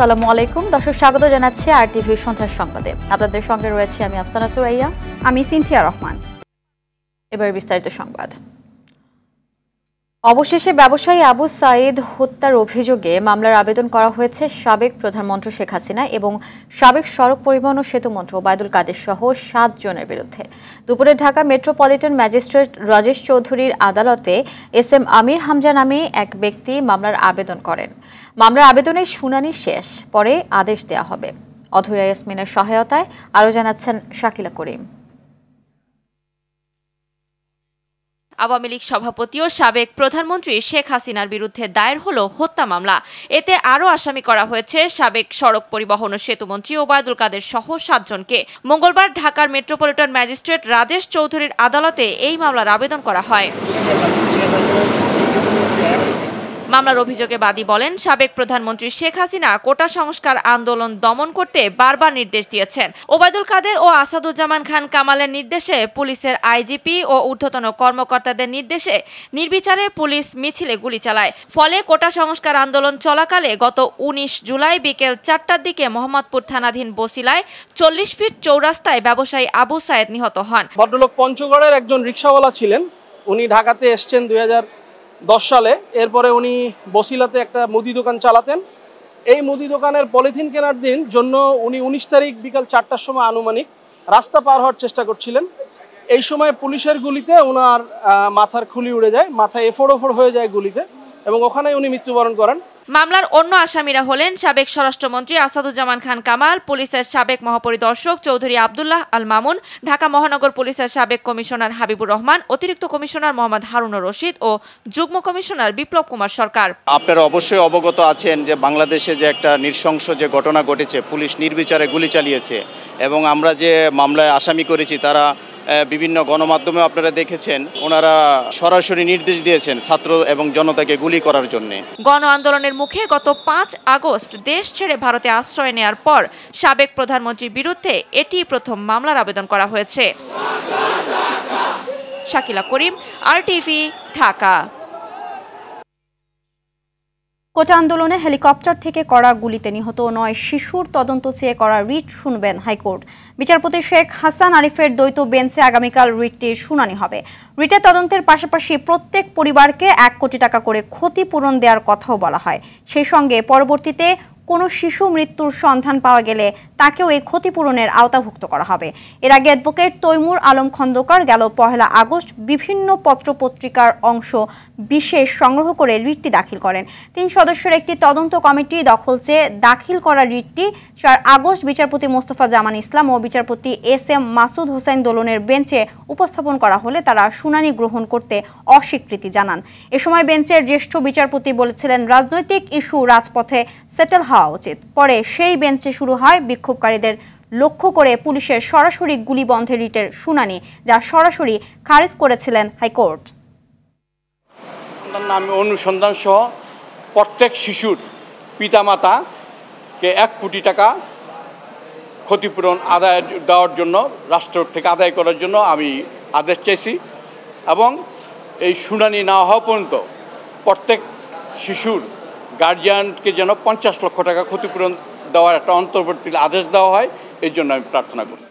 আসসালামু আলাইকুম দর্শক স্বাগত জানাচ্ছি আর টিভি সন্ধ্যার সংবাদে আপনাদের সঙ্গে রয়েছে আমি আফসানা সুরাইয়া আমি সিনথিয়া রহমান এবার বিস্তারিত সংবাদ অবশেষে ব্যবসায়ী আবু সাইদ হত্যার অভিযোগে মামলার আবেদন করা হয়েছে সাবেক প্রধানমন্ত্রী শেখ হাসিনা এবং সাবেক সড়ক পরিবহন ও সেতু মন্ত্রী ওবায়দুল কাদের সহ সাত জনের বিরুদ্ধে দুপুরে ঢাকা মেট্রোপলিটন ম্যাজিস্ট্রেট রাজেশ চৌধুরীর আদালতে এস এম আমির হামজা নামে এক ব্যক্তি মামলার আবেদন করেন মামলার আবেদনের শুনানি শেষ পরে আদেশ দেয়া হবে অধুরা ইয়াসমিনের সহায়তায় আরও জানাচ্ছেন শাকিলা করিম আওয়ামী লীগ সভাপতি ও সাবেক প্রধানমন্ত্রী শেখ হাসিনার বিরুদ্ধে দায়ের হল হত্যা মামলা এতে আরও আসামি করা হয়েছে সাবেক সড়ক পরিবহন ও সেতুমন্ত্রী ওবায়দুল কাদের সহ সাতজনকে মঙ্গলবার ঢাকার মেট্রোপলিটন ম্যাজিস্ট্রেট রাজেশ চৌধুরীর আদালতে এই মামলার আবেদন করা হয় মামলার অভিযোগে বাদী বলেন সাবেক প্রধানমন্ত্রী শেখ হাসিনা কোটা সংস্কার আন্দোলন দমন করতে বারবার নির্দেশ দিয়েছেন ওবায়দুল কাদের ও আসাদুজ্জামান খান কামালের নির্দেশে পুলিশের আইজিপি ও ঊর্ধ্বতন কর্মকর্তাদের নির্দেশে নির্বিচারে পুলিশ মিছিলে গুলি চালায় ফলে কোটা সংস্কার আন্দোলন চলাকালে গত উনিশ জুলাই বিকেল চারটার দিকে মোহাম্মদপুর থানাধীন বসিলায় চল্লিশ ফিট চৌরাস্তায় ব্যবসায়ী আবু সায়েদ নিহত হন ভদ্রলোক পঞ্চগড়ের একজন রিক্সাওয়ালা ছিলেন উনি ঢাকাতে এসছেন দুই দশ সালে এরপরে উনি বসিলাতে একটা মুদি দোকান চালাতেন এই মুদি দোকানের পলিথিন কেনার দিন জন্য উনি উনিশ তারিখ বিকাল চারটার সময় আনুমানিক রাস্তা পার হওয়ার চেষ্টা করছিলেন এই সময় পুলিশের গুলিতে ওনার মাথার খুলি উড়ে যায় মাথা এফোড় ওফোড় হয়ে যায় গুলিতে এবং ওখানেই উনি মৃত্যুবরণ করেন মামলার অন্য আসামিরা হলেন সাবেক স্বরাষ্ট্রমন্ত্রী আসাদুজ্জামান খান কামাল পুলিশের সাবেক মহাপরিদর্শক চৌধুরী আবদুল্লাহ আল মামুন ঢাকা মহানগর পুলিশের সাবেক কমিশনার হাবিবুর রহমান অতিরিক্ত কমিশনার মোহাম্মদ হারুনুর রশিদ ও যুগ্ম কমিশনার বিপ্লব কুমার সরকার আপনারা অবশ্যই অবগত আছেন যে বাংলাদেশে যে একটা নৃশংস যে ঘটনা ঘটেছে পুলিশ নির্বিচারে গুলি চালিয়েছে এবং আমরা যে মামলায় আসামি করেছি তারা বিভিন্ন গণমাধ্যমে আপনারা দেখেছেন ওনারা সরাসরি নির্দেশ দিয়েছেন ছাত্র এবং জনতাকে গুলি করার জন্য গণ আন্দোলনের মুখে গত পাঁচ আগস্ট দেশ ছেড়ে ভারতে আশ্রয় নেয়ার পর সাবেক প্রধানমন্ত্রীর বিরুদ্ধে এটি প্রথম মামলার আবেদন করা হয়েছে শাকিলা করিম আরটিভি ঢাকা কোটা আন্দোলনে হেলিকপ্টার থেকে করা গুলিতে নিহত নয় শিশুর তদন্ত চেয়ে করা রিট শুনবেন হাইকোর্ট বিচারপতি শেখ হাসান আরিফের দ্বৈত বেঞ্চে আগামীকাল রিটটির শুনানি হবে রিটের তদন্তের পাশাপাশি প্রত্যেক পরিবারকে এক কোটি টাকা করে ক্ষতিপূরণ দেওয়ার কথাও বলা হয় সেই সঙ্গে পরবর্তীতে কোনো শিশু মৃত্যুর সন্ধান পাওয়া গেলে তাকেও এই ক্ষতিপূরণের আওতাভুক্ত করা হবে এর আগে অ্যাডভোকেট তৈমুর আলম খন্দকার গেল পহেলা আগস্ট বিভিন্ন পত্রপত্রিকার অংশ বিশেষ সংগ্রহ করে রিটটি দাখিল করেন তিন সদস্যের একটি তদন্ত কমিটি দখল চেয়ে দাখিল করা রিটটি চার আগস্ট বিচারপতি মোস্তফা জামান ইসলাম ও বিচারপতি এস এম মাসুদ হোসেন দোলনের বেঞ্চে উপস্থাপন করা হলে তারা শুনানি গ্রহণ করতে অস্বীকৃতি জানান এ সময় বেঞ্চের জ্যেষ্ঠ বিচারপতি বলেছিলেন রাজনৈতিক ইস্যু রাজপথে সেটেল হওয়া উচিত পরে সেই বেঞ্চে শুরু হয় বিক্ষোভকারীদের লক্ষ্য করে পুলিশের সরাসরি গুলি বন্ধের রিটের শুনানি যা সরাসরি খারিজ করেছিলেন হাইকোর্ট নামে অনুসন্ধান সহ প্রত্যেক শিশুর পিতামাতাকে এক কোটি টাকা ক্ষতিপূরণ আদায় দেওয়ার জন্য রাষ্ট্র থেকে আদায় করার জন্য আমি আদেশ চাইছি এবং এই শুনানি না হওয়া পর্যন্ত প্রত্যেক শিশুর গার্জিয়ানকে যেন পঞ্চাশ লক্ষ টাকা ক্ষতিপূরণ দেওয়ার একটা অন্তর্বর্তী আদেশ দেওয়া হয় এই জন্য আমি প্রার্থনা করছি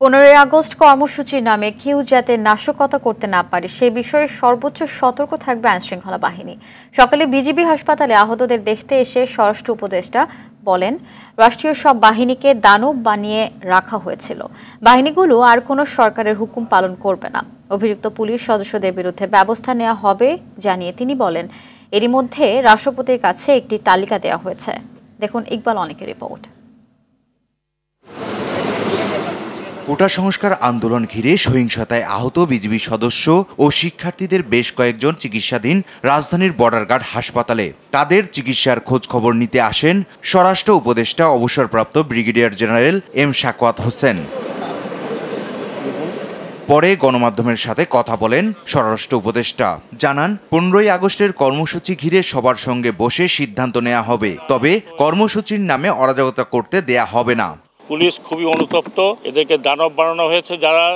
পনেরোই আগস্ট কর্মসূচির নামে কেউ যাতে নাশকতা করতে না পারে সে বিষয়ে সর্বোচ্চ সতর্ক থাকবে আইনশৃঙ্খলা বাহিনী সকালে বিজিবি হাসপাতালে আহতদের দেখতে এসে স্বরাষ্ট্র উপদেষ্টা বলেন রাষ্ট্রীয় সব বাহিনীকে দানব বানিয়ে রাখা হয়েছিল বাহিনীগুলো আর কোনো সরকারের হুকুম পালন করবে না অভিযুক্ত পুলিশ সদস্যদের বিরুদ্ধে ব্যবস্থা নেওয়া হবে জানিয়ে তিনি বলেন এরই মধ্যে রাষ্ট্রপতির কাছে একটি তালিকা দেওয়া হয়েছে দেখুন ইকবাল অনেকের রিপোর্ট কোটা সংস্কার আন্দোলন ঘিরে সহিংসতায় আহত বিজিবি সদস্য ও শিক্ষার্থীদের বেশ কয়েকজন চিকিৎসাধীন রাজধানীর বর্ডার গার্ড হাসপাতালে তাদের চিকিৎসার খোঁজ খবর নিতে আসেন স্বরাষ্ট্র উপদেষ্টা অবসরপ্রাপ্ত brigadier general M Sakhawat Hossain পরে গণমাধ্যমের সাথে কথা বলেন স্বরাষ্ট্র উপদেষ্টা জানান পনেরোই আগস্টের কর্মসূচি ঘিরে সবার সঙ্গে বসে সিদ্ধান্ত নেওয়া হবে তবে কর্মসূচির নামে অরাজকতা করতে দেয়া হবে না পুলিশ খুবই অনুতপ্ত এদেরকে দানব বানানো হয়েছে যারা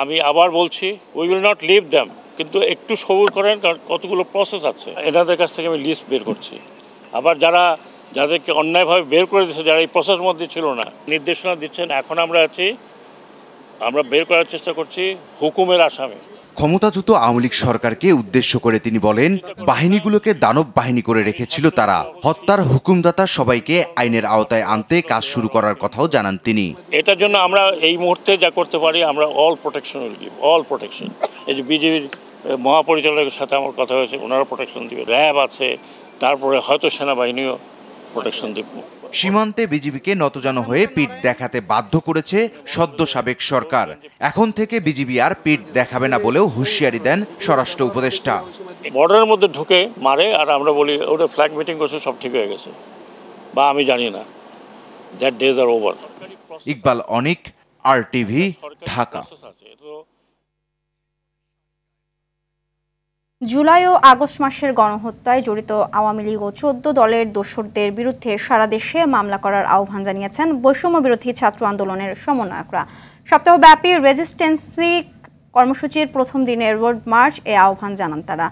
আমি আবার বলছি we will not leave them কিন্তু একটু সবুর করেন কারণ কতগুলো প্রসেস আছে এনাদের কাছ থেকে আমি লিস্ট বের করছি আবার যারা যাদেরকে অন্যায়ভাবে বের করে দিচ্ছে যারা এই প্রসেস মধ্যে ছিল না নির্দেশনা দিচ্ছেন এখন আমরা আছি আমরা বের করার চেষ্টা করছি হুকুমের আসামি ক্ষমতাচ্যুত আওয়ামী লীগ সরকারকে উদ্দেশ্য করে তিনি বলেন বাহিনীগুলোকে দানব বাহিনী করে রেখেছিল তারা হত্যার হুকুমদাতা সবাইকে আইনের আওতায় আনতে কাজ শুরু করার কথাও জানান তিনি এটার জন্য আমরা এই মুহূর্তে যা করতে পারি আমরা অল প্রোটেকশন অল প্রোটেকশন এই যে বিজেপির মহাপরিচালকের সাথে আমার কথা হয়েছে ওনারা প্রোটেকশন দিবে র্যাব আছে তারপরে হয়তো সেনাবাহিনীও প্রোটেকশন সীমান্তে বিজিবিকে নতজানো হয়ে পিঠ দেখাতে বাধ্য করেছে সদ্য সাবেক সরকার এখন থেকে বিজিবি আর পিঠ দেখাবে না বলেও হুঁশিয়ারি দেন স্বরাষ্ট্র উপদেষ্টা বর্ডারের মধ্যে ঢুকে মারে আর আমরা বলি ওটা ফ্ল্যাগ মিটিং করছে সব ঠিক হয়ে গেছে বা আমি জানি না that days are over Iqbal Anik R TV Dhaka July ও আগস্ট মাসের গণহত্যায় জড়িত আওয়ামী লীগ ও চোদ্দ দলের দোসরদের বিরুদ্ধে সারা দেশে মামলা করার আহ্বান জানিয়েছেন বৈষম্য বিরোধী ছাত্র আন্দোলনের সমন্বয়করা সপ্তাহব্যাপী রেজিস্টেন্সি কর্মসূচির প্রথম দিনের রোড মার্চ এ আহ্বান জানান তারা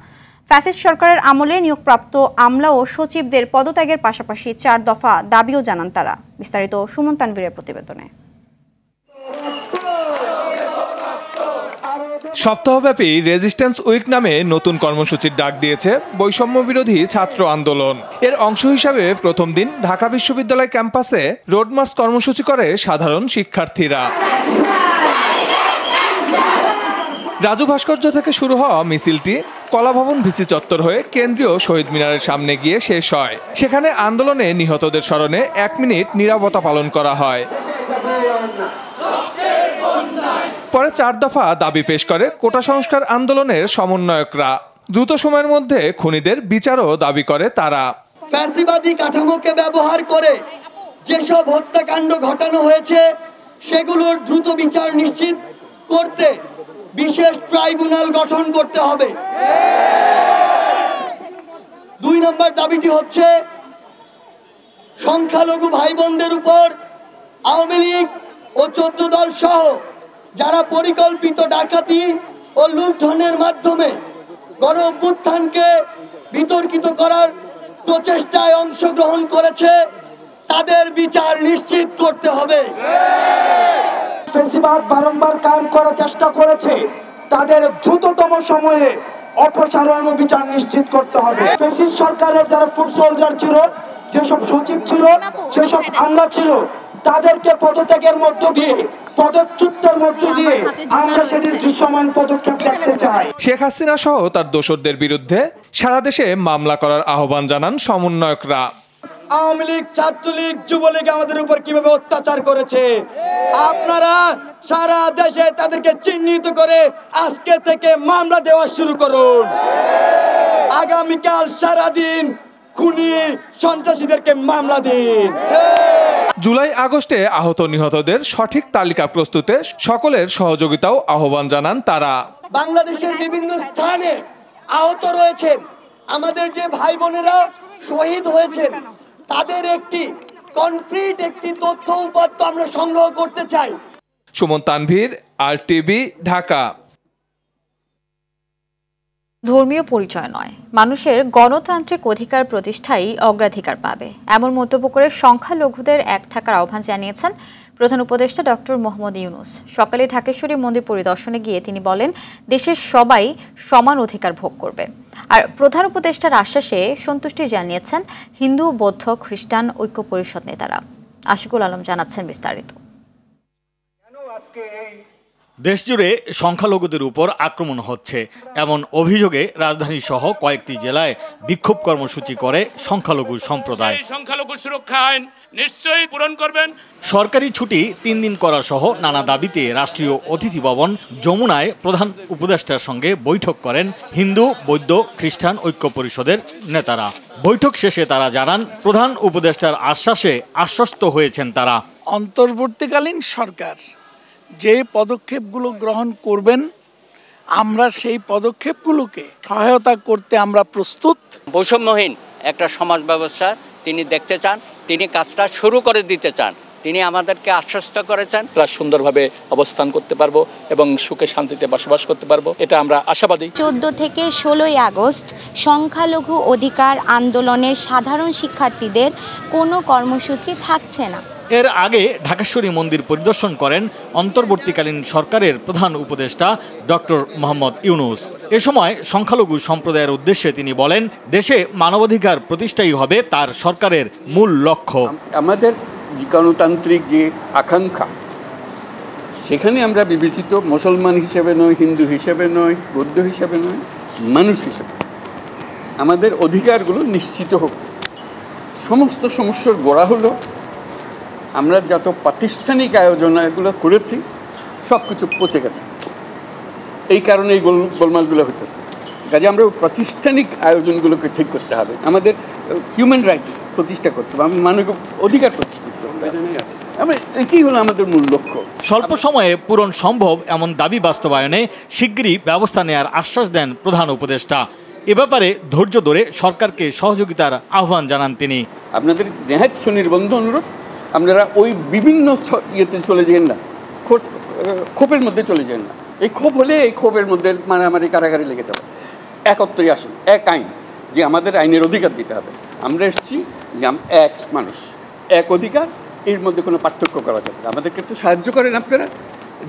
ফ্যাসিস্ট সরকারের আমলে নিয়োগপ্রাপ্ত আমলা ও সচিবদের পদত্যাগের পাশাপাশি চার দফা দাবিও জানান তারা বিস্তারিত সুমন তানভীরের প্রতিবেদনে সপ্তাহব্যাপী রেজিস্ট্যান্স উইক নামে নতুন কর্মসূচির ডাক দিয়েছে বৈষম্য বিরোধী ছাত্র আন্দোলন এর অংশ হিসাবে প্রথম দিন ঢাকা বিশ্ববিদ্যালয় ক্যাম্পাসে রোডমার্চ কর্মসূচি করে সাধারণ শিক্ষার্থীরা রাজু ভাস্কর্য থেকে শুরু হওয়া মিছিলটি কলাভবন ভিসি চত্বর হয়ে কেন্দ্রীয় শহীদ মিনারের সামনে গিয়ে শেষ হয় সেখানে আন্দোলনে নিহতদের স্মরণে এক মিনিট নিরাপত্তা পালন করা হয় চার দফা দাবি পেশ করে কোটা সংস্কার আন্দোলনের সমন্বয়করা দ্রুত সময়ের মধ্যে খুনিদের বিচারও দাবি করে তারা ফ্যাসিবাদী কাঠামোকে ব্যবহার করে যেসব হত্যাকাণ্ড ঘটানো হয়েছে সেগুলোর দ্রুত বিচার নিশ্চিত করতে বিশেষ ট্রাইব্যুনাল গঠন করতে হবে দুই নম্বর দাবিটি হচ্ছে সংখ্যালঘু ভাই বোনদের উপর আওয়ামী লীগ ও চোদ্দ দল সহ যারা পরিকল্পিত ডাকাতি ও লুণ্ঠনের মাধ্যমে গণ অভ্যুত্থানকে বিতর্কিত করার প্রচেষ্টায় অংশগ্রহণ করেছে তাদের বিচার নিশ্চিত করতে হবে বারংবার কায়েম করার চেষ্টা করেছে তাদের দ্রুততম সময়ে অপসারণ বিচার নিশ্চিত করতে হবে ফেসিস সরকারের যারা ফুড সোলজার ছিল যেসব সচিব ছিল সেসব আমলা ছিল তাদেরকে পদত্যাগের মধ্য দিয়ে পদচ্যুতের মধ্য দিয়ে আমরা সেটির দৃশ্যমান পদক্ষেপ দেখতে চাই শেখ হাসিনা সহ তার দোষরদের বিরুদ্ধে সারা দেশে মামলা করার আহ্বান জানান সমন্বয়করা আওয়ামী লীগ ছাত্রলীগ যুবলীগ আমাদের উপর কিভাবে অত্যাচার করেছে আপনারা সারা দেশে তাদেরকে চিহ্নিত করে আজকে থেকে মামলা দেওয়া শুরু করুন আগামীকাল সারাদিন খুনি সন্ত্রাসীদেরকে মামলা দিন জুলাই আগস্টে আহত নিহতদের সঠিক তালিকা প্রস্তুতে সকলের সহযোগিতাও আহ্বান জানান তারা বাংলাদেশের বিভিন্ন স্থানে আহত রয়েছেন আমাদের যে ভাই বোনেরা শহীদ হয়েছেন তাদের একটি কনক্রিট একটি তথ্য উপাত্ত আমরা সংগ্রহ করতে চাই সুমন তানভীর আর টিভি ঢাকা ধর্মীয় পরিচয় নয় মানুষের গণতান্ত্রিক অধিকার প্রতিষ্ঠাই অগ্রাধিকার পাবে এমন মন্তব্য করে সংখ্যালঘুদের এক থাকার আহ্বান জানিয়েছেন প্রধান উপদেষ্টা ডক্টর মোহাম্মদ ইউনুস সকালে ঢাকেশ্বরী মন্দির পরিদর্শনে গিয়ে তিনি বলেন দেশের সবাই সমান অধিকার ভোগ করবে আর প্রধান উপদেষ্টার আশ্বাসে সন্তুষ্টি জানিয়েছেন হিন্দু বৌদ্ধ খ্রিস্টান ঐক্য পরিষদ নেতারা আশিকুল আলম জানাচ্ছেন বিস্তারিত আজকে এই দেশজুড়ে সংখ্যালঘুদের উপর আক্রমণ হচ্ছে এমন অভিযোগে রাজধানী সহ কয়েকটি জেলায় বিক্ষোভ কর্মসূচি করে সংখ্যালঘু সম্প্রদায় সংখ্যালঘু সুরক্ষা আইন নিশ্চয়ই পূরণ করবেন সরকারি ছুটি তিন দিন করা সহ নানা দাবিতে রাষ্ট্রীয় অতিথি ভবন যমুনায় প্রধান উপদেষ্টার সঙ্গে বৈঠক করেন হিন্দু বৌদ্ধ খ্রিস্টান ঐক্য পরিষদের নেতারা বৈঠক শেষে তারা জানান প্রধান উপদেষ্টার আশ্বাসে আশ্বস্ত হয়েছেন তারা অন্তর্বর্তীকালীন সরকার যে পদক্ষেপগুলো গ্রহণ করবেন আমরা সেই পদক্ষেপগুলোকে সহায়তা করতে আমরা প্রস্তুত বৈষম্যহীন একটা সমাজ ব্যবস্থা তিনি দেখতে চান তিনি কাজটা শুরু করে দিতে চান তিনি আমাদেরকে আশ্বস্ত করেছেন আমরা সুন্দরভাবে অবস্থান করতে পারবো এবং সুখে শান্তিতে বসবাস করতে পারবো এটা আমরা আশাবাদী চোদ্দ থেকে ষোলোই আগস্ট সংখ্যালঘু অধিকার আন্দোলনের সাধারণ শিক্ষার্থীদের কোনো কর্মসূচি থাকছে না এর আগে ঢাকেশ্বরী মন্দির পরিদর্শন করেন অন্তর্বর্তীকালীন সরকারের প্রধান উপদেষ্টা ডক্টর মোহাম্মদ ইউনুস এ সময় সংখ্যালঘু সম্প্রদায়ের উদ্দেশ্যে তিনি বলেন দেশে মানবাধিকার প্রতিষ্ঠাই হবে তার সরকারের মূল লক্ষ্য আমাদের গণতান্ত্রিক যে আকাঙ্ক্ষা সেখানে আমরা বিবেচিত মুসলমান হিসেবে নয় হিন্দু হিসেবে নয় বৌদ্ধ হিসেবে নয় মানুষ হিসেবে আমাদের অধিকারগুলো নিশ্চিত হোক সমস্ত সমস্যার গোড়া হলো আমরা যত প্রাতিষ্ঠানিক আয়োজন এগুলো করেছি সব কিছু পচে গেছে এই কারণে এই গোল গোলমালগুলো হইতেছে কাজে আমরা প্রাতিষ্ঠানিক আয়োজনগুলোকে ঠিক করতে হবে আমাদের হিউম্যান রাইটস প্রতিষ্ঠা করতে হবে আমি মানব অধিকার প্রতিষ্ঠিত করতে হবে এটি হলো আমাদের মূল লক্ষ্য স্বল্প সময়ে পূরণ সম্ভব এমন দাবি বাস্তবায়নে শিগগিরই ব্যবস্থা নেয়ার আশ্বাস দেন প্রধান উপদেষ্টা এ ব্যাপারে ধৈর্য ধরে সরকারকে সহযোগিতার আহ্বান জানান তিনি আপনাদের নেহাত সুনির্বন্ধ অনুরোধ আপনারা ওই বিভিন্ন ইয়েতে চলে যান না ক্ষোভের মধ্যে চলে যান না এই ক্ষোভ হলে এই ক্ষোভের মধ্যে মারামারি কারাগারে লেগে যাবে একত্রে আসুন এক আইন যে আমাদের আইনের অধিকার দিতে হবে আমরা এসেছি যে এক মানুষ এক অধিকার এর মধ্যে কোনো পার্থক্য করা যাবে আমাদেরকে একটু সাহায্য করেন আপনারা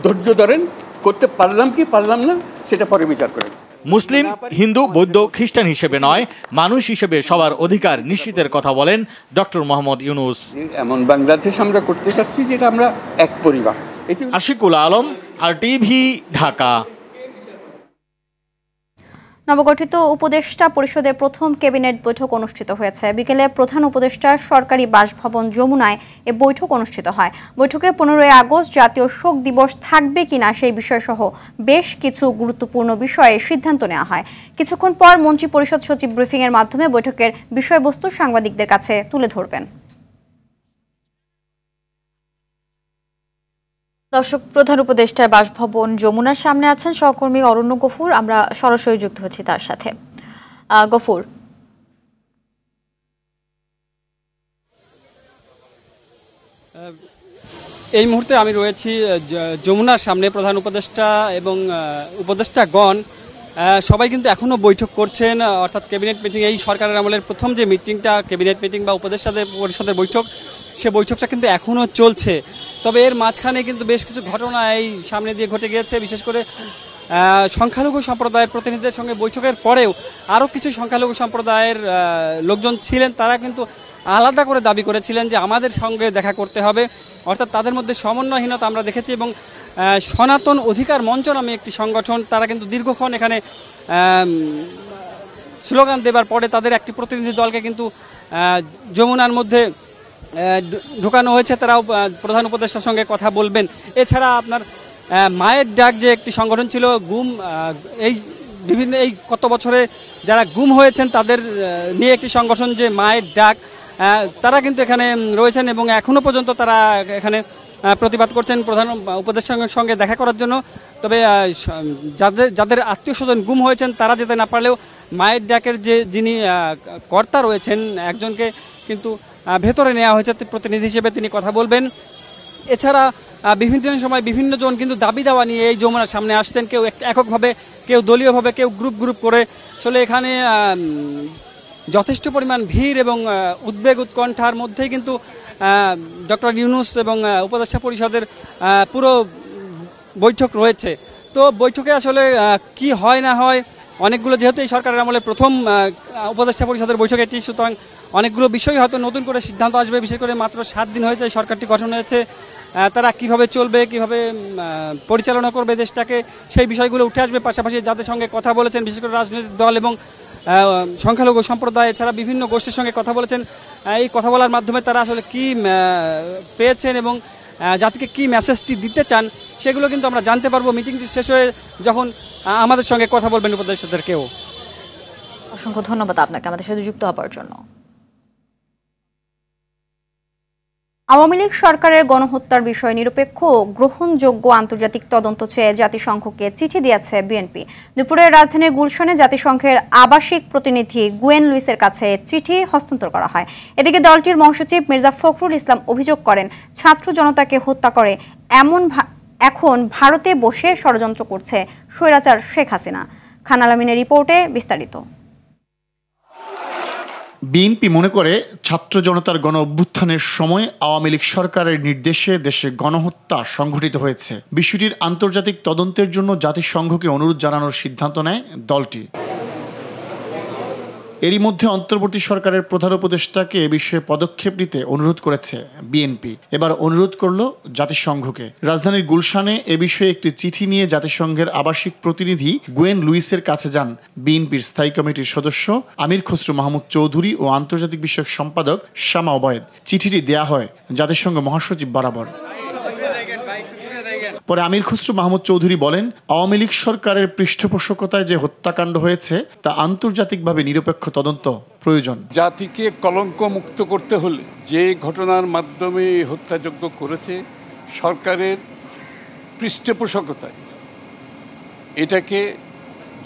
ধৈর্য ধরেন করতে পারলাম কি পারলাম না সেটা পরে বিচার করেন মুসলিম হিন্দু বৌদ্ধ খ্রিস্টান হিসেবে নয় মানুষ হিসেবে সবার অধিকার নিশ্চিতের কথা বলেন ডক্টর মোহাম্মদ ইউনুস এমন বাংলাদেশ আমরা করতে চাচ্ছি যেটা আমরা এক পরিবার আশিকুল আলম আর টিভি ঢাকা নবগঠিত উপদেষ্টা পরিষদের প্রথম ক্যাবিনেট বৈঠক অনুষ্ঠিত হয়েছে বিকেলে প্রধান উপদেষ্টার সরকারি বাসভবন যমুনায় এ বৈঠক অনুষ্ঠিত হয় বৈঠকে পনেরোই আগস্ট জাতীয় শোক দিবস থাকবে কিনা সেই বিষয়সহ বেশ কিছু গুরুত্বপূর্ণ বিষয়ে সিদ্ধান্ত নেওয়া হয় কিছুক্ষণ পর মন্ত্রী পরিষদ সচিব ব্রিফিংয়ের মাধ্যমে বৈঠকের বিষয়বস্তু সাংবাদিকদের কাছে তুলে ধরবেন দর্শক প্রধান উপদেষ্টার বাসভবন যমুনার সামনে আছেন সহকর্মী অরণ্য গফুর আমরা সরাসরি যুক্ত হচ্ছি তার সাথে গফুর এই মুহূর্তে আমি রয়েছি যমুনার সামনে প্রধান উপদেষ্টা এবং উপদেষ্টাগণ সবাই কিন্তু এখনও বৈঠক করছেন অর্থাৎ ক্যাবিনেট মিটিং এই সরকারের আমলের প্রথম যে মিটিংটা ক্যাবিনেট মিটিং বা উপদেষ্টাদের পরিষদের বৈঠক সে বৈঠকটা কিন্তু এখনও চলছে তবে এর মাঝখানে কিন্তু বেশ কিছু ঘটনা এই সামনে দিয়ে ঘটে গিয়েছে বিশেষ করে সংখ্যালঘু সম্প্রদায়ের প্রতিনিধিদের সঙ্গে বৈঠকের পরেও আরও কিছু সংখ্যালঘু সম্প্রদায়ের লোকজন ছিলেন তারা কিন্তু আলাদা করে দাবি করেছিলেন যে আমাদের সঙ্গে দেখা করতে হবে অর্থাৎ তাদের মধ্যে সমন্বয়হীনতা আমরা দেখেছি এবং সনাতন অধিকার মঞ্চ নামে একটি সংগঠন তারা কিন্তু দীর্ঘক্ষণ এখানে স্লোগান দেবার পরে তাদের একটি প্রতিনিধি দলকে কিন্তু যমুনার মধ্যে ঢুকানো হয়েছে তারাও প্রধান উপদেষ্টার সঙ্গে কথা বলবেন এছাড়া আপনার মায়ের ডাক যে একটি সংগঠন ছিল গুম এই বিভিন্ন এই কত বছরে যারা গুম হয়েছেন তাদের নিয়ে একটি সংগঠন যে মায়ের ডাক তারা কিন্তু এখানে রয়েছেন এবং এখনও পর্যন্ত তারা এখানে প্রতিবাদ করছেন প্রধান উপদেষ্টার সঙ্গে দেখা করার জন্য তবে যাদের যাদের আত্মীয় স্বজন গুম হয়েছেন তারা যেতে না পারলেও মায়ের ডাকের যে যিনি কর্তা রয়েছেন একজনকে কিন্তু ভেতরে নেওয়া হয়েছে প্রতিনিধি হিসেবে তিনি কথা বলবেন এছাড়া বিভিন্ন সময় বিভিন্ন জন কিন্তু দাবি দাওয়া নিয়ে এই যমুনার সামনে আসছেন কেউ এককভাবে কেউ দলীয়ভাবে কেউ গ্রুপ গ্রুপ করে আসলে এখানে যথেষ্ট পরিমাণ ভিড় এবং উদ্বেগ উৎকণ্ঠার মধ্যেই কিন্তু ডক্টর ইউনুস এবং উপদেষ্টা পরিষদের পুরো বৈঠক রয়েছে তো বৈঠকে আসলে কি হয় না হয় অনেকগুলো যেহেতু এই সরকারের আমলে প্রথম উপদেষ্টা পরিষদের বৈঠক এটি সুতরাং অনেকগুলো বিষয় হয়তো নতুন করে সিদ্ধান্ত আসবে বিশেষ করে মাত্র সাত দিন হয়েছে সরকারটি গঠন হয়েছে তারা কিভাবে চলবে কিভাবে পরিচালনা করবে দেশটাকে সেই বিষয়গুলো উঠে আসবে পাশাপাশি যাদের সঙ্গে কথা বলেছেন বিশেষ করে রাজনৈতিক দল এবং সংখ্যালঘু সম্প্রদায় এছাড়া বিভিন্ন গোষ্ঠীর সঙ্গে কথা বলেছেন এই কথা বলার মাধ্যমে তারা আসলে কি পেয়েছেন এবং জাতিকে কি মেসেজটি দিতে চান সেগুলো কিন্তু আমরা জানতে পারবো মিটিংটি শেষ হয়ে যখন আমাদের সঙ্গে কথা বলবেন কেউ অসংখ্য ধন্যবাদ আপনাকে আমাদের সাথে যুক্ত হওয়ার জন্য আওয়ামী লীগ সরকারের গণহত্যার বিষয় নিরপেক্ষ গ্রহণযোগ্য আন্তর্জাতিক তদন্ত চেয়ে জাতিসংঘকে চিঠি দিয়েছে বিএনপি দুপুরে রাজধানীর গুলশনে জাতিসংঘের আবাসিক প্রতিনিধি গুয়েন লুইসের কাছে চিঠি হস্তান্তর করা হয় এদিকে দলটির মহাসচিব মির্জা ফখরুল ইসলাম অভিযোগ করেন ছাত্র জনতাকে হত্যা করে এমন এখন ভারতে বসে ষড়যন্ত্র করছে স্বৈরাচার শেখ হাসিনা খান আলমিনের রিপোর্টে বিস্তারিত বিএনপি মনে করে ছাত্র জনতার গণ অভ্যুত্থানের সময় আওয়ামী লীগ সরকারের নির্দেশে দেশে গণহত্যা সংঘটিত হয়েছে বিষয়টির আন্তর্জাতিক তদন্তের জন্য জাতিসংঘকে অনুরোধ জানানোর সিদ্ধান্ত নেয় দলটি এরই মধ্যে অন্তর্বর্তী সরকারের প্রধান উপদেষ্টাকে এ বিষয়ে পদক্ষেপ নিতে অনুরোধ করেছে বিএনপি এবার অনুরোধ করল জাতিসংঘকে রাজধানীর গুলশানে এ বিষয়ে একটি চিঠি নিয়ে জাতিসংঘের আবাসিক প্রতিনিধি গুয়েন লুইসের কাছে যান বিএনপির স্থায়ী কমিটির সদস্য আমির খসরু মাহমুদ চৌধুরী ও আন্তর্জাতিক বিষয়ক সম্পাদক শ্যামা ওবায়দ চিঠিটি দেয়া হয় জাতিসংঘ মহাসচিব বরাবর পরে আমির খুসরু মাহমুদ চৌধুরী বলেন আওয়ামী লীগ সরকারের পৃষ্ঠপোষকতায় যে হত্যাকাণ্ড হয়েছে তা আন্তর্জাতিকভাবে নিরপেক্ষ তদন্ত প্রয়োজন জাতিকে কলঙ্ক মুক্ত করতে হলে যে ঘটনার মাধ্যমে হত্যাযজ্ঞ করেছে সরকারের পৃষ্ঠপোষকতায় এটাকে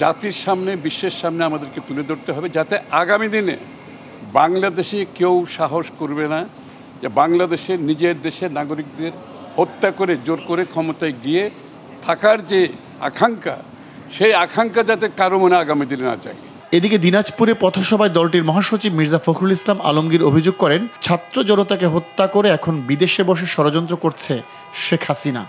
জাতির সামনে বিশ্বের সামনে আমাদেরকে তুলে ধরতে হবে যাতে আগামী দিনে বাংলাদেশে কেউ সাহস করবে না যে বাংলাদেশে নিজের দেশের নাগরিকদের হত্যা করে জোর করে ক্ষমতায় গিয়ে থাকার যে আকাঙ্ক্ষা সেই আকাঙ্ক্ষা যাতে কারো মনে আগামী দিনে না যায় এদিকে দিনাজপুরে পথসভায় দলটির মহাসচিব মির্জা ফখরুল ইসলাম আলমগীর অভিযোগ করেন ছাত্র জনতাকে হত্যা করে এখন বিদেশে বসে ষড়যন্ত্র করছে শেখ হাসিনা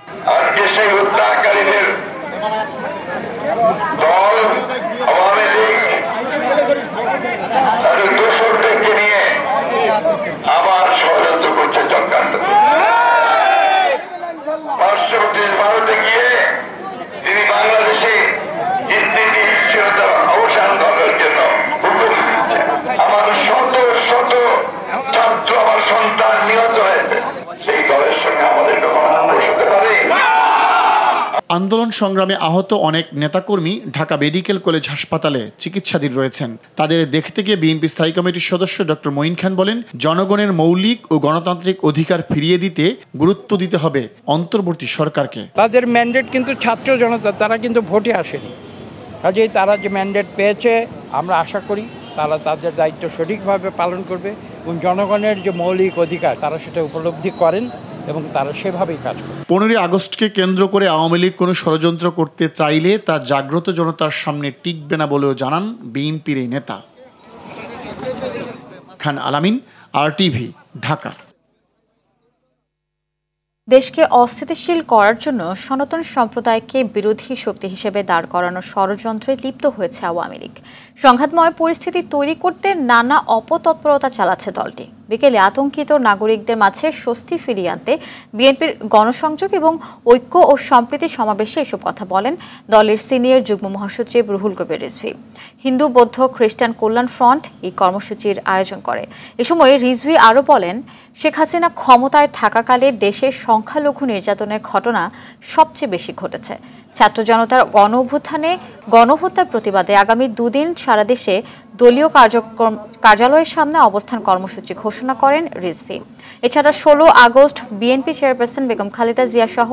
সংগ্রামে আহত অনেক নেতাকর্মী ঢাকা মেডিকেল কলেজ হাসপাতালে চিকিৎসাধীন রয়েছেন তাদের দেখতে গিয়ে বিএনপি স্থায়ী কমিটির সদস্য ডক্টর মঈন খান বলেন জনগণের মৌলিক ও গণতান্ত্রিক অধিকার ফিরিয়ে দিতে গুরুত্ব দিতে হবে অন্তর্বর্তী সরকারকে তাদের ম্যান্ডেট কিন্তু ছাত্র জনতা তারা কিন্তু ভোটে আসেনি কাজেই তারা যে ম্যান্ডেট পেয়েছে আমরা আশা করি তারা তাদের দায়িত্ব সঠিকভাবে পালন করবে এবং জনগণের যে মৌলিক অধিকার তারা সেটা উপলব্ধি করেন এবং তারা সেভাবেই কাজ করে পনেরোই আগস্টকে কেন্দ্র করে আওয়ামী লীগ কোনো ষড়যন্ত্র করতে চাইলে তা জাগ্রত জনতার সামনে টিকবে না বলেও জানান বিএনপির এই নেতা খান আলামিন আর টিভি ঢাকা দেশকে অস্থিতিশীল করার জন্য সনাতন সম্প্রদায়কে বিরোধী শক্তি হিসেবে দাঁড় করানোর ষড়যন্ত্রে লিপ্ত হয়েছে আওয়ামী লীগ সংঘাতময় পরিস্থিতি তৈরি করতে নানা অপতৎপরতা চালাচ্ছে দলটি বিকেলে আতঙ্কিত নাগরিকদের মাঝে স্বস্তি ফিরিয়ে আনতে বিএনপির গণসংযোগ এবং ঐক্য ও সম্প্রীতি সমাবেশে এসব কথা বলেন দলের সিনিয়র যুগ্ম মহাসচিব রুহুল কবির রিজভি হিন্দু বৌদ্ধ খ্রিস্টান কল্যাণ ফ্রন্ট এই কর্মসূচির আয়োজন করে এ সময় রিজভি আরও বলেন শেখ হাসিনা ক্ষমতায় থাকাকালে দেশে সংখ্যালঘু নির্যাতনের ঘটনা সবচেয়ে বেশি ঘটেছে ছাত্র জনতার গণ গণহত্যার প্রতিবাদে আগামী দুদিন সারা দেশে দলীয় কার্যক্রম কার্যালয়ের সামনে অবস্থান কর্মসূচি ঘোষণা করেন রিজভি এছাড়া ষোলো August BNP chairperson Begum Khaleda Zia সহ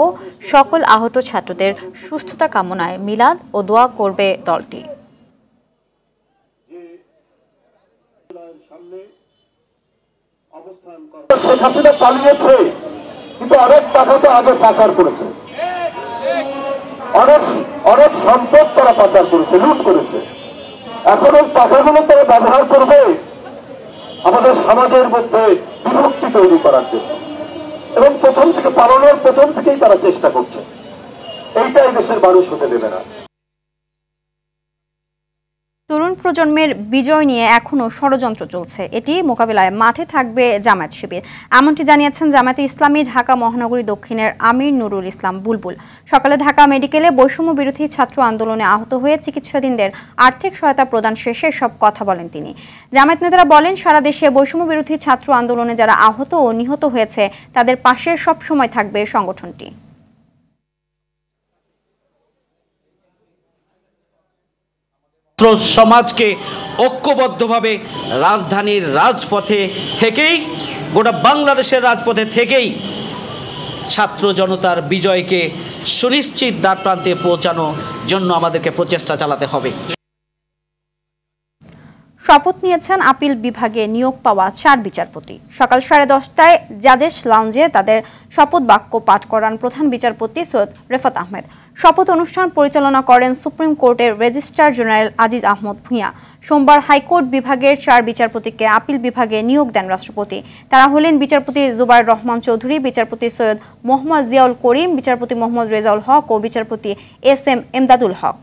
সকল আহত ছাত্রদের সুস্থতা কামনায় মিলাদ ও দোয়া করবে দলটি শেখ পালিয়েছে কিন্তু অনেক টাকা তো আগে পাচার করেছে অনেক অনেক সম্পদ তারা পাচার করেছে লুট করেছে এখন ওই টাকাগুলো তারা ব্যবহার করবে আমাদের সমাজের মধ্যে বিভক্তি তৈরি করার জন্য এবং প্রথম থেকে পালনের প্রথম থেকেই তারা চেষ্টা করছে এইটাই দেশের মানুষ হতে দেবে না প্রজন্মের বিজয় নিয়ে এখনও ষড়যন্ত্র চলছে এটি মোকাবেলায় মাঠে থাকবে জামায়াত শিবির এমনটি জানিয়েছেন জামায়াতে ইসলামী ঢাকা মহানগরী দক্ষিণের আমির নুরুল ইসলাম বুলবুল সকালে ঢাকা মেডিকেলে বৈষম্য বিরোধী ছাত্র আন্দোলনে আহত হয়ে চিকিৎসাধীনদের আর্থিক সহায়তা প্রদান শেষে সব কথা বলেন তিনি জামায়াত নেতারা বলেন সারা দেশে বৈষম্য বিরোধী ছাত্র আন্দোলনে যারা আহত ও নিহত হয়েছে তাদের পাশে সবসময় থাকবে সংগঠনটি ছাত্র সমাজকে ঐক্যবদ্ধভাবে রাজধানীর রাজপথে থেকেই গোটা বাংলাদেশের রাজপথে থেকেই ছাত্র জনতার বিজয়কে সুনিশ্চিত দ্বার প্রান্তে পৌঁছানো জন্য আমাদেরকে প্রচেষ্টা চালাতে হবে শপথ নিয়েছেন আপিল বিভাগে নিয়োগ পাওয়া চার বিচারপতি সকাল সাড়ে দশটায় জাজেস লাউঞ্জে তাদের শপথ বাক্য পাঠ করান প্রধান বিচারপতি সৈয়দ রেফাত আহমেদ শপথ অনুষ্ঠান পরিচালনা করেন সুপ্রিম কোর্টের রেজিস্ট্রার জেনারেল আজিজ আহমদ ভূঁইয়া সোমবার হাইকোর্ট বিভাগের চার বিচারপতিকে আপিল বিভাগে নিয়োগ দেন রাষ্ট্রপতি তারা হলেন বিচারপতি জুবার রহমান চৌধুরী বিচারপতি সৈয়দ মোহাম্মদ জিয়াউল করিম বিচারপতি মোহাম্মদ রেজাউল হক ও বিচারপতি এস এম এমদাদুল হক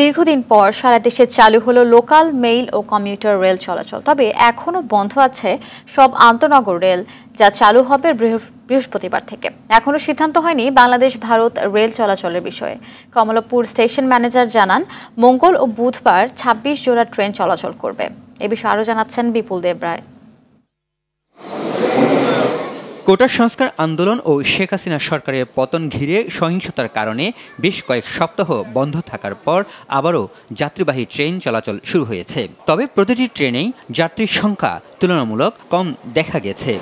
দীর্ঘদিন পর সারা দেশে চালু হলো লোকাল মেইল ও কমিউটার রেল চলাচল তবে এখনও বন্ধ আছে সব আন্তনগর রেল যা চালু হবে বৃহস্পতিবার থেকে এখনও সিদ্ধান্ত হয়নি বাংলাদেশ ভারত রেল চলাচলের বিষয়ে কমলাপুর স্টেশন ম্যানেজার জানান মঙ্গল ও বুধবার ২৬ জোড়া ট্রেন চলাচল করবে এ বিষয়ে আরও জানাচ্ছেন বিপুল দেব রায় কোটা সংস্কার আন্দোলন ও শেখ হাসিনা সরকারের পতন ঘিরে সহিংসতার কারণে বেশ কয়েক সপ্তাহ বন্ধ থাকার পর আবারও যাত্রীবাহী ট্রেন চলাচল শুরু হয়েছে তবে প্রতিটি ট্রেনেই যাত্রীর সংখ্যা তুলনামূলক কম দেখা গেছে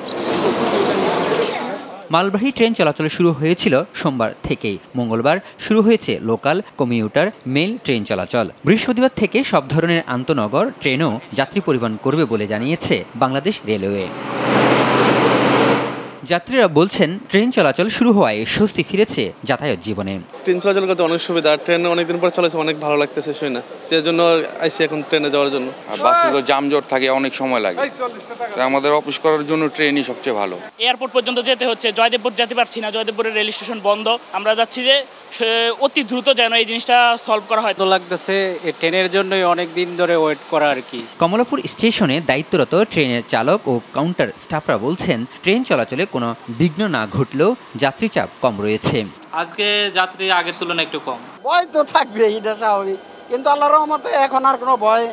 মালবাহী ট্রেন চলাচল শুরু হয়েছিল সোমবার থেকেই মঙ্গলবার শুরু হয়েছে লোকাল কমিউটার মেল ট্রেন চলাচল বৃহস্পতিবার থেকে সব ধরনের আন্তনগর ট্রেনও যাত্রী পরিবহন করবে বলে জানিয়েছে বাংলাদেশ রেলওয়ে যাত্রীরা বলছেন ট্রেন চলাচল শুরু হওয়ায় স্বস্তি ফিরেছে যাতায়াত জীবনে ট্রেন চলাচল করতে অনেক সুবিধা ট্রেন অনেকদিন পর চলেছে অনেক ভালো লাগতেছে শুনে না যে জন্য আইসি এখন ট্রেনে যাওয়ার জন্য বাসে তো জামজট থাকে অনেক সময় লাগে আমাদের অফিস করার জন্য ট্রেনই সবচেয়ে ভালো এয়ারপোর্ট পর্যন্ত যেতে হচ্ছে জয়দেবপুর যেতে পারছি না জয়দেবপুরের রেল স্টেশন বন্ধ আমরা যাচ্ছি যে অতি দ্রুত যেন এই জিনিসটা সলভ করা হয় তো লাগতেছে ট্রেনের জন্যই অনেক দিন ধরে ওয়েট করা আর কি কমলাপুর স্টেশনে দায়িত্বরত ট্রেনের চালক ও কাউন্টার স্টাফরা বলছেন ট্রেন চলাচলে কোনো বিঘ্ন না ঘটলেও যাত্রী চাপ কম রয়েছে আজকে যাত্রী আগের তুলনায় একটু কম ভয় তো থাকবে এটা স্বাভাবিক কিন্তু আল্লাহর রহমতে এখন আর কোনো ভয়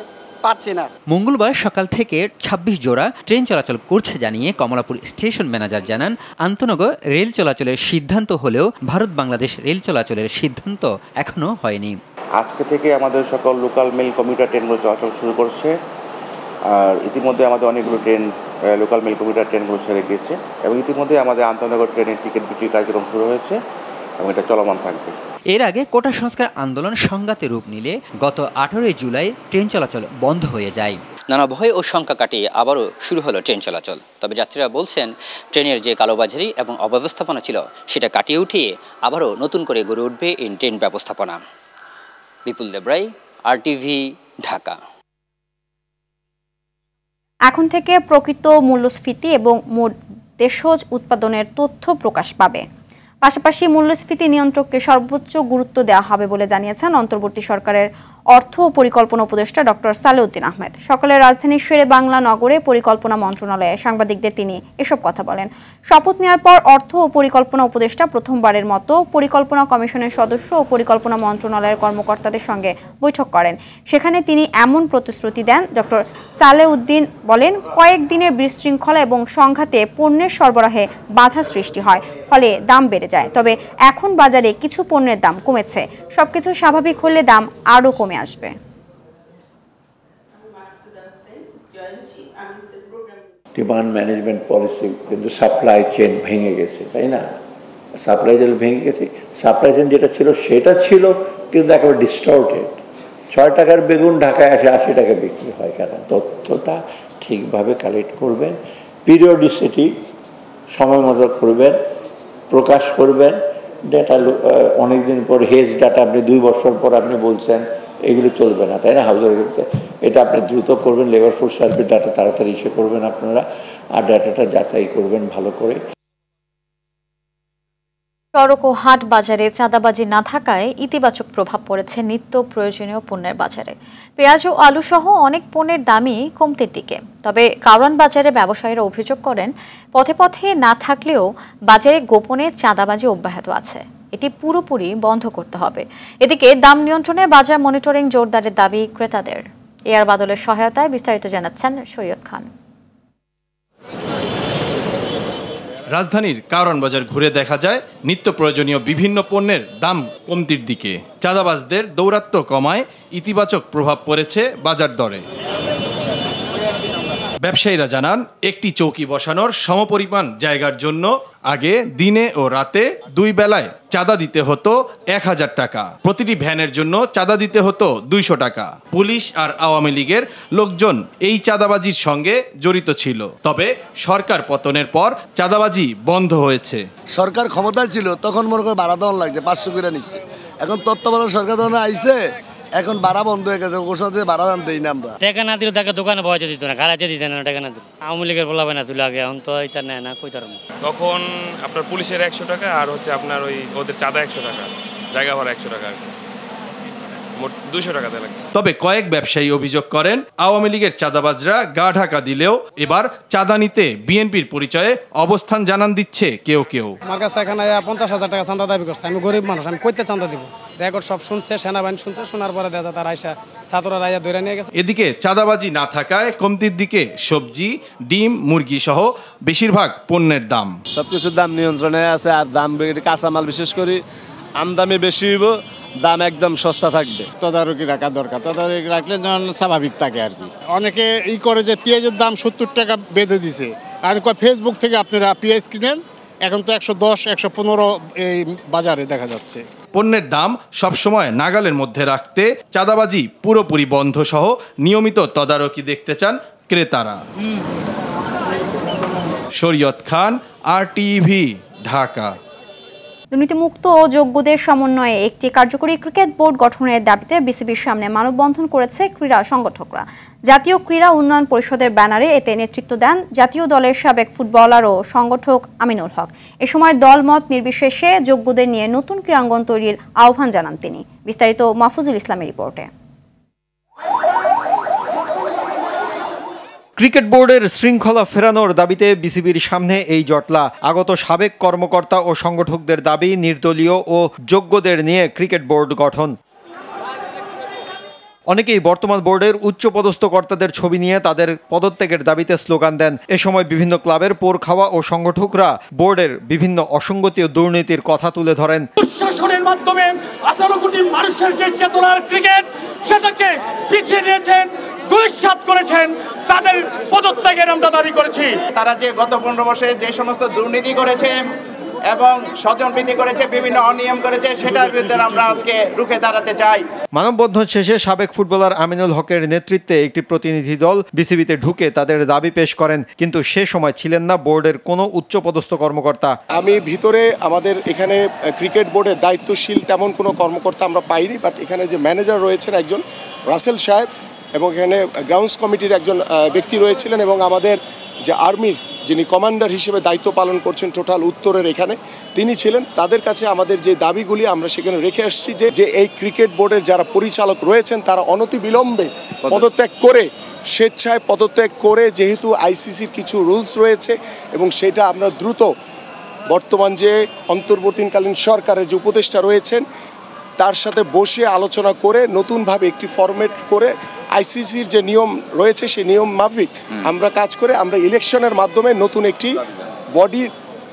পারছি না মঙ্গলবার সকাল থেকে ২৬ জোড়া ট্রেন চলাচল করছে জানিয়ে কমলাপুর স্টেশন ম্যানেজার জানান আন্তনগর রেল চলাচলের সিদ্ধান্ত হলেও ভারত বাংলাদেশ রেল চলাচলের সিদ্ধান্ত এখনও হয়নি আজকে থেকে আমাদের সকল লোকাল মেল কমিউটার ট্রেনগুলো চলাচল শুরু করছে আর ইতিমধ্যে আমাদের অনেকগুলো ট্রেন লোকাল মেল কমিউটার ট্রেনগুলো ছেড়ে গিয়েছে এবং ইতিমধ্যে আমাদের আন্তনগর ট্রেনের টিকিট বিক্রির কার্যক্রম শুরু হয়েছে এবং এটা চলমান থাকবে এর আগে কোটা সংস্কার আন্দোলন সংঘাতে রূপ নিলে গত আঠারোই জুলাই ট্রেন চলাচল বন্ধ হয়ে যায় নানা ভয় ও শঙ্কা কাটিয়ে আবারও শুরু হলো ট্রেন চলাচল তবে যাত্রীরা বলছেন ট্রেনের যে কালোবাজারি এবং অব্যবস্থাপনা ছিল সেটা কাটিয়ে উঠিয়ে আবারও নতুন করে গড়ে উঠবে এই ট্রেন ব্যবস্থাপনা বিপুল দেবরাই আরটিভি ঢাকা এখন থেকে প্রকৃত মূল্যস্ফীতি এবং মোট দেশজ উৎপাদনের তথ্য প্রকাশ পাবে পাশাপাশি মূল্যস্ফীতি নিয়ন্ত্রককে সর্বোচ্চ গুরুত্ব দেওয়া হবে বলে জানিয়েছেন অন্তর্বর্তী সরকারের অর্থ ও পরিকল্পনা উপদেষ্টা ডক্টর সালেউদ্দিন আহমেদ সকালে রাজধানীর শেরে বাংলা নগরে পরিকল্পনা মন্ত্রণালয়ে সাংবাদিকদের তিনি এসব কথা বলেন শপথ নেওয়ার পর অর্থ ও পরিকল্পনা উপদেষ্টা প্রথমবারের মতো পরিকল্পনা কমিশনের সদস্য ও পরিকল্পনা মন্ত্রণালয়ের কর্মকর্তাদের সঙ্গে বৈঠক করেন সেখানে তিনি এমন প্রতিশ্রুতি দেন ডক্টর সালেউদ্দিন বলেন কয়েক দিনের বিশৃঙ্খলা এবং সংঘাতে পণ্যের সরবরাহে বাধা সৃষ্টি হয় ফলে দাম বেড়ে যায় তবে এখন বাজারে কিছু পণ্যের দাম কমেছে সবকিছু স্বাভাবিক হলে দাম আরও কমে আসবে ডিমান্ড ম্যানেজমেন্ট পলিসি কিন্তু সাপ্লাই চেন ভেঙে গেছে তাই না সাপ্লাই চেন ভেঙে গেছে সাপ্লাই চেন যেটা ছিল সেটা ছিল কিন্তু একেবারে ডিস্টর্টেড ছয় টাকার বেগুন ঢাকায় আসে আশি টাকা বিক্রি হয় কেন তথ্যটা ঠিকভাবে কালেক্ট করবেন পিরিয়ডিসিটি সময় মতো করবেন প্রকাশ করবেন ডেটা অনেক দিন পর হেজ ডাটা আপনি দুই বছর পর আপনি বলছেন এগুলি চলবে না তাই না হাউস এগুলিতে এটা আপনি দ্রুত করবেন লেবার ফোর্স সার্ভে ডাটা তাড়াতাড়ি ইসে করবেন আপনারা আর ডাটাটা যাচাই করবেন ভালো করে সড়ক ও হাট বাজারে চাঁদাবাজি না থাকায় ইতিবাচক প্রভাব পড়েছে নিত্য প্রয়োজনীয় পণ্যের বাজারে পেঁয়াজ ও আলু সহ অনেক পণ্যের দামই কমতির দিকে তবে কারণ বাজারে ব্যবসায়ীরা অভিযোগ করেন পথে পথে না থাকলেও বাজারে গোপনে চাঁদাবাজি অব্যাহত আছে এটি পুরোপুরি বন্ধ করতে হবে এদিকে দাম নিয়ন্ত্রণে বাজার মনিটরিং জোরদারের দাবি ক্রেতাদের এয়ার বাদলের সহায়তায় বিস্তারিত জানাচ্ছেন সৈয়দ খান রাজধানীর কারণ বাজার ঘুরে দেখা যায় নিত্য প্রয়োজনীয় বিভিন্ন পণ্যের দাম কমতির দিকে চাঁদাবাজদের দৌরাত্ম্য কমায় ইতিবাচক প্রভাব পড়েছে বাজার দরে ব্যবসায়ীরা জানান একটি চৌকি বসানোর সমপরিমাণ জায়গার জন্য আগে দিনে ও রাতে দুই বেলায় চাঁদা দিতে হতো এক হাজার টাকা প্রতিটি ভ্যানের জন্য চাঁদা দিতে হতো দুইশো টাকা পুলিশ আর আওয়ামী লীগের লোকজন এই চাঁদাবাজির সঙ্গে জড়িত ছিল তবে সরকার পতনের পর চাঁদাবাজি বন্ধ হয়েছে সরকার ক্ষমতায় ছিল তখন মনে করে বাড়া দেওয়ার লাগছে পাঁচশো করে নিচ্ছে এখন তত্ত্বাবধায়ক সরকার ধরনের আইসে এখন বাড়া বন্ধ হয়ে গেছে ওর সাথে বাড়া জানতেই না আমরা টাকা না দিলে তাকে দোকানে বয়সে দিত না গাড়াতে দিতে না টাকা না দিলে আওয়ামী লীগের বলাবে না তুলে আগে এখন তো এটা নেয় না কই তারম মানে? তখন আপনার পুলিশের একশো টাকা আর হচ্ছে আপনার ওই ওদের চাঁদা একশো টাকা জায়গা ভাড়া একশো টাকা আর কি মোট দুশো টাকাতে লাগবে তবে কয়েক ব্যবসায়ী অভিযোগ করেন আওয়ামী লীগের চাঁদাবাজরা গা ঢাকা দিলেও এবার চাঁদা নিতে বিএনপির পরিচয়ে অবস্থান জানান দিচ্ছে কেউ কেউ আমার কাছে এখানে পঞ্চাশ হাজার টাকা চাঁদা দাবি করছে আমি গরিব মানুষ আমি কইতে চাঁদা দিব রেকর্ড সব শুনছে সেনাবাহিনী শুনছে শোনার পরে দেখা যায় তার আয়সা ছাত্ররা আয়া ধরে নিয়ে গেছে এদিকে চাঁদাবাজি না থাকায় কমতির দিকে সবজি ডিম মুরগি সহ বেশিরভাগ পণ্যের দাম সব কিছুর দাম নিয়ন্ত্রণে আছে আর দাম কাঁচামাল বিশেষ করে আমদামি বেশি হইব দাম একদম সস্তা থাকবে তদারকি রাখা দরকার তদারকি রাখলে যখন স্বাভাবিক থাকে আর কি অনেকে ই করে যে পেঁয়াজের দাম সত্তর টাকা বেঁধে দিছে আর ফেসবুক থেকে আপনারা পেঁয়াজ কিনেন এখন তো একশো দশ একশো পনেরো এই বাজারে দেখা যাচ্ছে পণ্যের দাম সবসময় নাগালের মধ্যে রাখতে চাঁদাবাজি পুরোপুরি বন্ধ সহ নিয়মিত তদারকি দেখতে চান ক্রেতারা শরীয়ত খান আর টিভি ঢাকা দুর্নীতিমুক্ত ও যোগ্যদের সমন্বয়ে একটি কার্যকরী ক্রিকেট বোর্ড গঠনের দাবিতে বিসিবির সামনে মানববন্ধন করেছে ক্রীড়া সংগঠকরা জাতীয় ক্রীড়া উন্নয়ন পরিষদের ব্যানারে এতে নেতৃত্ব দেন জাতীয় দলের সাবেক ফুটবলার ও সংগঠক আমিনুল হক এ সময় দলমত নির্বিশেষে যোগ্যদের নিয়ে নতুন ক্রীড়াঙ্গন তৈরির আহ্বান জানান তিনি বিস্তারিত মাহফুজুল ইসলামের রিপোর্টে ক্রিকেট বোর্ডের শৃঙ্খলা ফেরানোর দাবিতে বিসিবির সামনে এই জটলা আগত সাবেক কর্মকর্তা ও সংগঠকদের দাবি নির্দলীয় ও যোগ্যদের নিয়ে ক্রিকেট বোর্ড গঠন অনেকেই বর্তমান বোর্ডের উচ্চপদস্থ কর্তাদের ছবি নিয়ে তাদের পদত্যাগের দাবিতে স্লোগান দেন এ সময় বিভিন্ন ক্লাবের পোর খাওয়া ও সংগঠকরা বোর্ডের বিভিন্ন অসঙ্গতি ও দুর্নীতির কথা তুলে ধরেন মাধ্যমে আঠারো কোটি মানুষের যে চেতনার ক্রিকেট সেটাকে পিছিয়ে নিয়েছেন গুলিশাত করেছেন তাদের পদত্যাগের আমরা দাবি করেছি তারা যে গত পনেরো বর্ষে যে সমস্ত দুর্নীতি করেছে এবং স্বজন স্বজনপ্রীতি করেছে বিভিন্ন অনিয়ম করেছে সেটার বিরুদ্ধে আমরা আজকে রুখে দাঁড়াতে চাই মানববন্ধন শেষে সাবেক ফুটবলার আমিনুল হকের নেতৃত্বে একটি প্রতিনিধি দল বিসিবিতে ঢুকে তাদের দাবি পেশ করেন কিন্তু সে সময় ছিলেন না বোর্ডের কোনো উচ্চপদস্থ কর্মকর্তা আমি ভিতরে আমাদের এখানে ক্রিকেট বোর্ডের দায়িত্বশীল তেমন কোনো কর্মকর্তা আমরা পাইনি বাট এখানে যে ম্যানেজার রয়েছেন একজন রাসেল সাহেব এবং এখানে গ্রাউন্ডস কমিটির একজন ব্যক্তি রয়েছিলেন এবং আমাদের যে আর্মির যিনি কমান্ডার হিসেবে দায়িত্ব পালন করছেন টোটাল উত্তরের এখানে তিনি ছিলেন তাদের কাছে আমাদের যে দাবিগুলি আমরা সেখানে রেখে আসছি যে যে এই ক্রিকেট বোর্ডের যারা পরিচালক রয়েছেন তারা অনতি বিলম্বে পদত্যাগ করে স্বেচ্ছায় পদত্যাগ করে যেহেতু আইসিসির কিছু রুলস রয়েছে এবং সেটা আমরা দ্রুত বর্তমান যে অন্তর্বর্তীকালীন সরকারের যে উপদেষ্টা রয়েছেন তার সাথে বসে আলোচনা করে নতুনভাবে একটি ফরম্যাট করে আইসিসির যে নিয়ম রয়েছে সেই নিয়ম মাফিক আমরা কাজ করে আমরা ইলেকশনের মাধ্যমে নতুন একটি বডি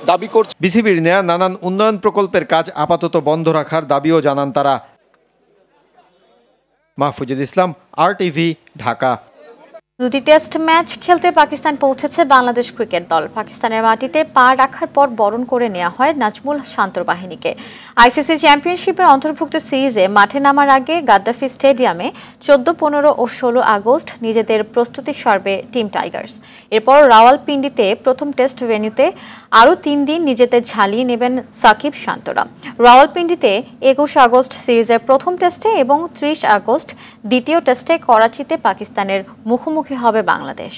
দাবি করছি বিসিবির নেয়া নানান উন্নয়ন প্রকল্পের কাজ আপাতত বন্ধ রাখার দাবিও জানান তারা মাহফুজুল ইসলাম আর টিভি ঢাকা দুটি টেস্ট ম্যাচ খেলতে পাকিস্তান পৌঁছেছে বাংলাদেশ ক্রিকেট দল পাকিস্তানের মাটিতে পা রাখার পর বরণ করে নেওয়া হয় নাজমুল শান্তর বাহিনীকে আইসিসি চ্যাম্পিয়নশিপের অন্তর্ভুক্ত সিরিজে মাঠে নামার আগে গাদ্দাফি স্টেডিয়ামে চোদ্দ পনেরো ও ষোলো আগস্ট নিজেদের প্রস্তুতি সর্বে টিম টাইগার্স এরপর রাওয়ালপিন্ডিতে প্রথম টেস্ট ভেন্যুতে আরও তিন দিন নিজেদের ঝালিয়ে নেবেন সাকিব শান্তরা রাওয়ালপিন্ডিতে একুশ আগস্ট সিরিজের প্রথম টেস্টে এবং ত্রিশ আগস্ট দ্বিতীয় টেস্টে করাচিতে পাকিস্তানের মুখোমুখি মুখোমুখি হবে বাংলাদেশ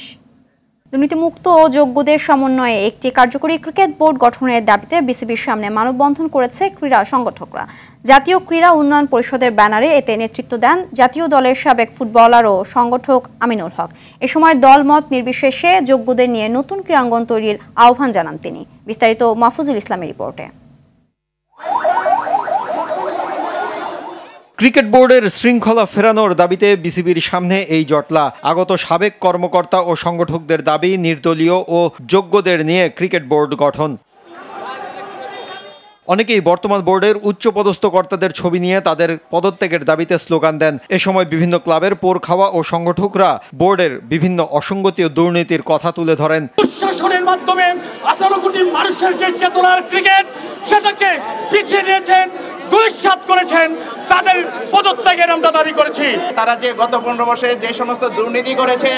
দুর্নীতিমুক্ত ও যোগ্যদের সমন্বয়ে একটি কার্যকরী ক্রিকেট বোর্ড গঠনের দাবিতে বিসিবির সামনে মানববন্ধন করেছে ক্রীড়া সংগঠকরা জাতীয় ক্রীড়া উন্নয়ন পরিষদের ব্যানারে এতে নেতৃত্ব দেন জাতীয় দলের সাবেক ফুটবলার ও সংগঠক আমিনুল হক এ সময় দলমত নির্বিশেষে যোগ্যদের নিয়ে নতুন ক্রীড়াঙ্গন তৈরির আহ্বান জানান তিনি বিস্তারিত মাহফুজুল ইসলামের রিপোর্টে ক্রিকেট বোর্ডের শৃঙ্খলা ফেরানোর দাবিতে বিসিবির সামনে এই জটলা আগত সাবেক কর্মকর্তা ও সংগঠকদের দাবি নির্দলীয় ও যোগ্যদের নিয়ে ক্রিকেট বোর্ড গঠন অনেকেই বর্তমান বোর্ডের উচ্চপদস্থ কর্তাদের ছবি নিয়ে তাদের পদত্যাগের দাবিতে স্লোগান দেন এ সময় বিভিন্ন ক্লাবের পোর খাওয়া ও সংগঠকরা বোর্ডের বিভিন্ন অসঙ্গতি ও দুর্নীতির কথা তুলে ধরেন প্রশাসনের মাধ্যমে আঠারো কোটি মানুষের যে চেতনার ক্রিকেট সেটাকে পিছিয়ে নিয়েছেন দুঃসাত করেছেন তাদের পদত্যাগের আমরা দাবি করেছি তারা যে গত পনেরো বছরে যে সমস্ত দুর্নীতি করেছে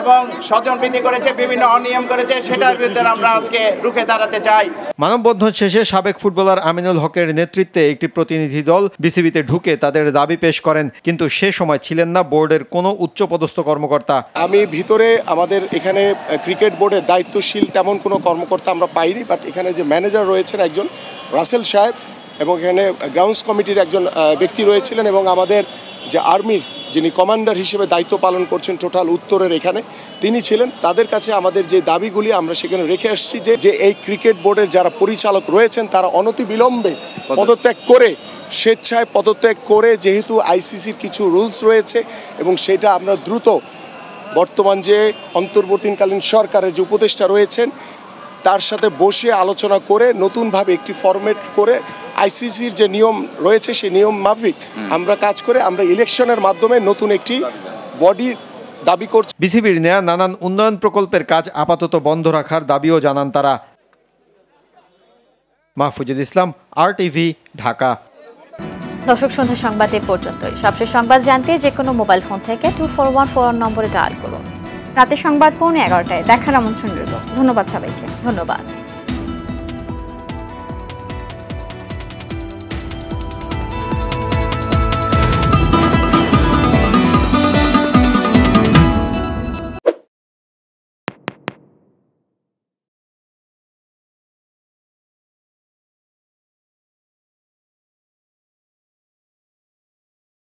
এবং স্বজন স্বজনপ্রীতি করেছে বিভিন্ন অনিয়ম করেছে সেটার বিরুদ্ধে আমরা আজকে রুখে দাঁড়াতে চাই মানববন্ধন শেষে সাবেক ফুটবলার আমিনুল হকের নেতৃত্বে একটি প্রতিনিধি দল বিসিবিতে ঢুকে তাদের দাবি পেশ করেন কিন্তু সে সময় ছিলেন না বোর্ডের কোনো উচ্চপদস্থ কর্মকর্তা আমি ভিতরে আমাদের এখানে ক্রিকেট বোর্ডের দায়িত্বশীল তেমন কোনো কর্মকর্তা আমরা পাইনি বাট এখানে যে ম্যানেজার রয়েছেন একজন রাসেল সাহেব এবং এখানে গ্রাউন্ডস কমিটির একজন ব্যক্তি রয়েছিলেন এবং আমাদের যে আর্মির যিনি কমান্ডার হিসেবে দায়িত্ব পালন করছেন টোটাল উত্তরের এখানে তিনি ছিলেন তাদের কাছে আমাদের যে দাবিগুলি আমরা সেখানে রেখে আসছি যে যে এই ক্রিকেট বোর্ডের যারা পরিচালক রয়েছেন তারা অনতি বিলম্বে পদত্যাগ করে স্বেচ্ছায় পদত্যাগ করে যেহেতু আইসিসির কিছু রুলস রয়েছে এবং সেটা আমরা দ্রুত বর্তমান যে অন্তর্বর্তীকালীন সরকারের যে উপদেষ্টা রয়েছেন তার সাথে বসে আলোচনা করে নতুনভাবে একটি ফরম্যাট করে আইসিসির যে নিয়ম রয়েছে সেই নিয়ম মাফিক আমরা কাজ করে আমরা ইলেকশনের মাধ্যমে নতুন একটি বডি দাবি করছি বিসিবির নেয়া নানান উন্নয়ন প্রকল্পের কাজ আপাতত বন্ধ রাখার দাবিও জানান তারা মাহফুজুল ইসলাম আর টিভি ঢাকা দর্শক সন্ধ্যা সংবাদ এ পর্যন্তই সবশেষ সংবাদ জানতে যে কোনো মোবাইল ফোন থেকে টু ফোর ওয়ান ফোর নম্বরে ডায়াল করুন রাতে সংবাদ পৌনে এগারোটায় দেখার আমন্ত্রণ রইল ধন্যবাদ সবাইকে ধন্যবাদ